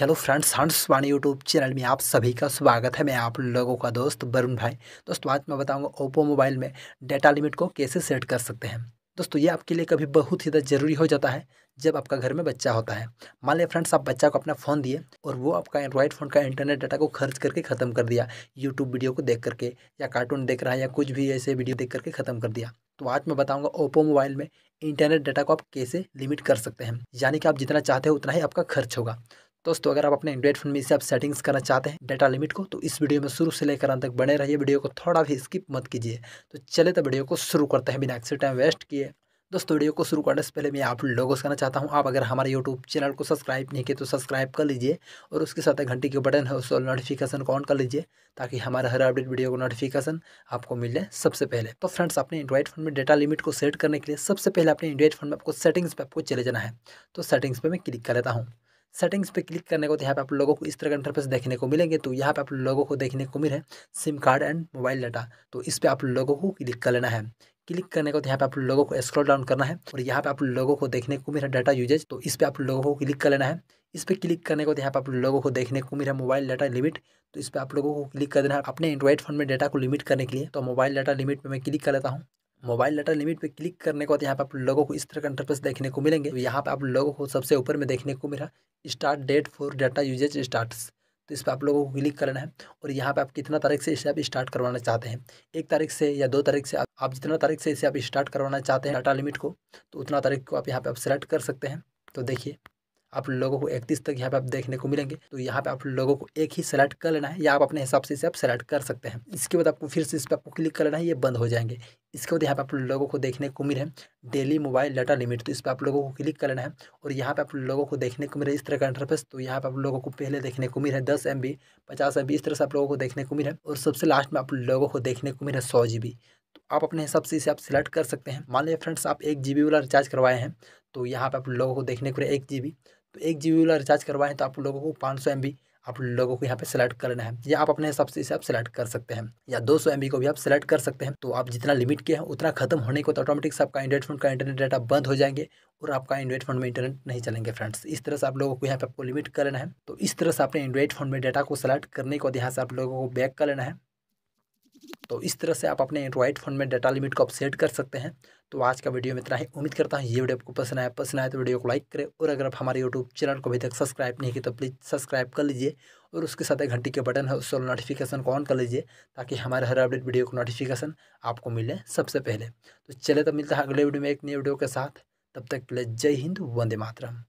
hello friends हंस वाणी YouTube channel में आप सभी का स्वागत है मैं आप लोगों का दोस्त वरुण भाई दोस्तों आज मैं बताऊंगा ओप्पो मोबाइल में डेटा लिमिट को कैसे सेट कर सकते हैं दोस्तों ये आपके लिए कभी बहुत ही ज़्यादा ज़रूरी हो जाता है जब आपका घर में बच्चा होता है मान लिया फ्रेंड्स आप बच्चा को अपना फ़ोन दिए और वो आपका एंड्रॉयड फ़ोन का इंटरनेट डाटा को खर्च करके ख़त्म कर दिया यूट्यूब वीडियो को देख करके या कार्टून देख रहा है या कुछ भी ऐसे वीडियो देख करके ख़त्म कर दिया तो आज मैं बताऊँगा ओप्पो मोबाइल में इंटरनेट डाटा को आप कैसे लिमिट कर सकते हैं यानी कि आप जितना चाहते हो उतना ही आपका खर्च होगा दोस्तों अगर आप अपने एंड्रॉइड फोन में इसे आप सेटिंग्स करना चाहते हैं डाटा लिमिट को तो इस वीडियो में शुरू से लेकर अंत तक बने रहिए वीडियो को थोड़ा भी स्किप मत कीजिए तो चले तो वीडियो को शुरू करते हैं बिना एक्सी टाइम वेस्ट किए दोस्तों वीडियो को शुरू करने से पहले मैं आप लोगों से कहना चाहता हूँ आप अगर हमारे यूट्यूब चैनल को सब्सक्राइब नहीं किए तो सब्सक्राइब कर लीजिए और उसके साथ एक घंटे के बटन है उसको नोटिफिकेशन को ऑन कर लीजिए ताकि हमारे हर अपडेट वीडियो को नोटिफिकेशन आपको मिले सबसे पहले तो फ्रेंड्स अपने एंड्रॉइड फोन में डेटा लिमिट को सेट करने के लिए सबसे पहले अपने एंड्रॉइड फोन में आपको सेटिंग्स पर आपको चले जाना है तो सेटिंग्स पर मैं क्लिक कर लेता हूँ सेटिंग्स पे क्लिक करने को तो यहाँ पे आप लोगों को इस तरह का इंटरफेस देखने को मिलेंगे तो यहाँ पे आप लोगों को देखने को मिल है SIM card and mobile data तो इस पर आप लोगों को क्लिक कर लेना है क्लिक करने को तो यहाँ पे आप लोगों को स्क्रॉल डाउन करना है और यहाँ पे आप लोगों को देखने को मिला डाटा यूजेज तो इस पर आप लोगों को क्लिक कर लेना है इस पर क्लिक करने को तो यहाँ पे आप लोगों को देखने को मिला मोबाइल डाटा लिमिट तो इस पर आप लोगों को क्लिक कर देना है अपने एंड्रॉइड फोन में डाटा को लिमिट करने के लिए तो मोबाइल डाटा लिमिट पर मैं क्लिक कर लेता हूँ मोबाइल डाटा लिमिट पे क्लिक करने को यहाँ पे आप लोगों को इस तरह का इंटरफेस देखने को मिलेंगे तो यहाँ पे आप लोगों को सबसे ऊपर में देखने को मिला start date for data usage start तो इस पर आप लोगों को क्लिक करना है और यहाँ पे आप कितना तारीख से इसे आप स्टार्ट करवाना चाहते हैं एक तारीख से या दो तारीख से आप, आप जितना तारीख से इसे आप स्टार्ट करवाना चाहते हैं डाटा लिमिट को तो उतना तारीख को आप यहाँ पे आप सेलेक्ट कर सकते हैं तो देखिए आप लोगों को इकतीस तक यहाँ पे आप देखने को मिलेंगे तो यहाँ पे आप लोगों को एक ही सेलेक्ट कर लेना है या आप अपने हिसाब से इसे आप सेलेक्ट कर सकते हैं इसके बाद आपको फिर से इस पर आपको क्लिक कर लेना है ये बंद हो जाएंगे इसके बाद यहाँ पे आप लोगों को देखने को मिले डेली मोबाइल डाटा लिमिट तो इस पर आप लोगों को क्लिक कर लेना है और यहाँ पे आप लोगों को देखने को मिले इस तरह का इंटरफेस तो यहाँ पे आप लोगों को पहले देखने को मिले दस एम बी पचास एम बी इस तरह से आप लोगों को देखने को मिले और सबसे लास्ट में आप लोगों को देखने को मिले सौ जी बी तो आप अपने हिसाब से इसे आप सिलेक्ट कर सकते हैं मान लीजिए फ्रेंड्स आप एक जी वाला रिचार्ज करवाए हैं तो यहाँ पे आप लोगों को देखने को मिले एक जी तो एक जी वाला रिचार्ज करवाएं तो आप लोगों को पाँच सौ आप लोगों को यहाँ पे सेलेक्ट करना है या आप अपने हिसाब से इसे आप सेलेक्ट कर सकते हैं या 200 सौ को भी आप सिलेक्ट कर सकते हैं तो आप जितना लिमिट के हैं उतना खत्म होने को तो ऑटोमेटिक से आपका फोन का इंटरनेट डाटा बंद हो जाएंगे और आपका एंड्रॉइड फंड में इंटरनेट नहीं चलेंगे फ्रेंड्स इस तरह से आप लोगों को यहाँ पे आपको लिमिट कर लेना है तो इस तरह से आपने एंड्रॉइड फंड में डाटा को सिलेक्ट करने बाद यहाँ से आप लोगों को बैक कर लेना है तो इस तरह से आप अपने एंड्रॉइड फ़ोन में डाटा लिमिट को आप सेट कर सकते हैं तो आज का वीडियो में इतना ही उम्मीद करता हूँ ये वीडियो आपको पसंद आया पसंद आया तो वीडियो को लाइक करें और अगर आप हमारे यूट्यूब चैनल को अभी तक सब्सक्राइब नहीं किया तो प्लीज़ सब्सक्राइब कर लीजिए और उसके साथ एक घंटी के बटन है उससे नोटिफिकेशन को ऑन कर लीजिए ताकि हमारे हर अपडेट वीडियो को नोटिफिकेशन आपको मिले सबसे पहले तो चले तो मिलता है अगले वीडियो में एक नए वीडियो के साथ तब तक के लिए जय हिंद वंदे मातरम